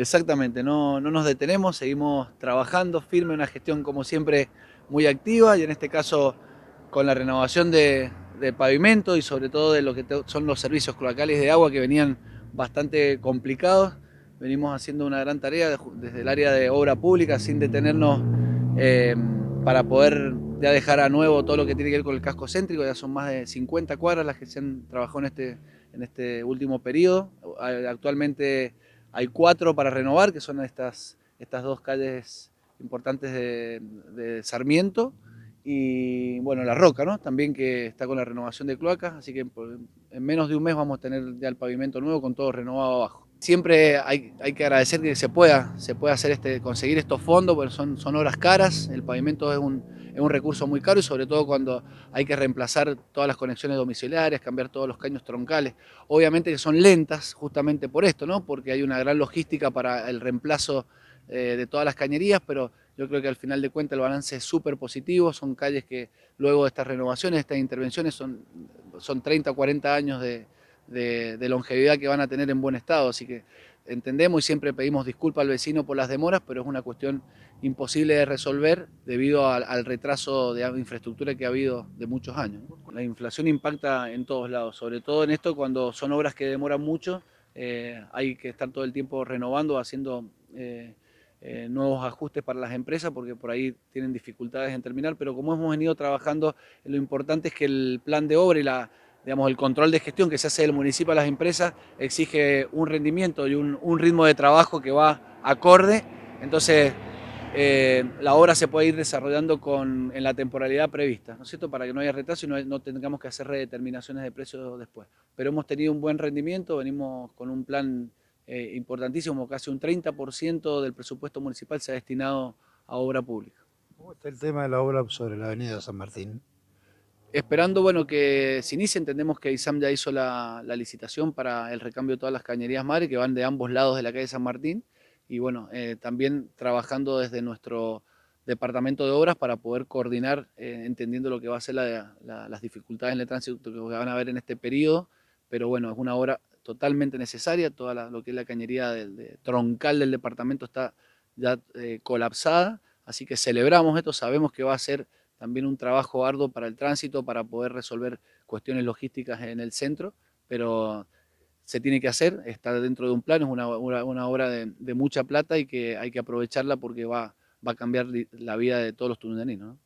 Exactamente, no, no nos detenemos, seguimos trabajando firme, una gestión como siempre muy activa y en este caso con la renovación de, pavimento y sobre todo de lo que son los servicios cloacales de agua que venían bastante complicados. Venimos haciendo una gran tarea desde el área de obra pública sin detenernos eh, para poder ya dejar a nuevo todo lo que tiene que ver con el casco céntrico. Ya son más de 50 cuadras las que se han trabajado en este, en este último periodo. Actualmente hay cuatro para renovar, que son estas, estas dos calles importantes de, Sarmiento y bueno, La Roca, ¿no? También que está con la renovación de cloacas, así que en menos de un mes vamos a tener ya el pavimento nuevo con todo renovado abajo siempre hay, que agradecer que se pueda, se pueda hacer este, conseguir estos fondos, porque son, son obras caras, el pavimento es un, recurso muy caro y sobre todo cuando hay que reemplazar todas las conexiones domiciliarias, cambiar todos los caños troncales. Obviamente que son lentas justamente por esto, ¿no? porque hay una gran logística para el reemplazo eh, de todas las cañerías, pero yo creo que al final de cuentas el balance es súper positivo, son calles que luego de estas renovaciones, estas intervenciones, son, son 30 o 40 años de de, longevidad que van a tener en buen estado. Así que entendemos y siempre pedimos disculpas al vecino por las demoras, pero es una cuestión imposible de resolver debido al, retraso de infraestructura que ha habido de muchos años. La inflación impacta en todos lados, sobre todo en esto cuando son obras que demoran mucho, eh, hay que estar todo el tiempo renovando, haciendo... Eh, eh, nuevos ajustes para las empresas porque por ahí tienen dificultades en terminar, pero como hemos venido trabajando, lo importante es que el plan de obra y la, digamos, el control de gestión que se hace del municipio a las empresas exige un rendimiento y un, ritmo de trabajo que va acorde. Entonces, eh, la obra se puede ir desarrollando en la temporalidad prevista, ¿no es cierto? Para que no haya retraso y no, tengamos que hacer redeterminaciones de precios después. Pero hemos tenido un buen rendimiento, venimos con un plan eh, importantísimo, casi un 30% del presupuesto municipal se ha destinado a obra pública. ¿Cómo está el tema de la obra sobre la avenida San Martín? esperando bueno, que se inicie. Entendemos que ISAM ya hizo la, licitación para el recambio de todas las cañerías madre que van de ambos lados de la calle San Martín. Y bueno, eh, también trabajando desde nuestro departamento de obras para poder coordinar, eh, entendiendo lo que va a ser las dificultades en el tránsito que van a haber en este periodo. Pero bueno, es una obra totalmente necesaria. Toda lo que es la cañería del, troncal del departamento está ya eh, colapsada. Así que celebramos esto, sabemos que va a ser también un trabajo arduo para el tránsito, para poder resolver cuestiones logísticas en el centro, pero se tiene que hacer, está dentro de un plan, es una, una, obra de, mucha plata y que hay que aprovecharla porque va, va a cambiar la vida de todos los tunelinos.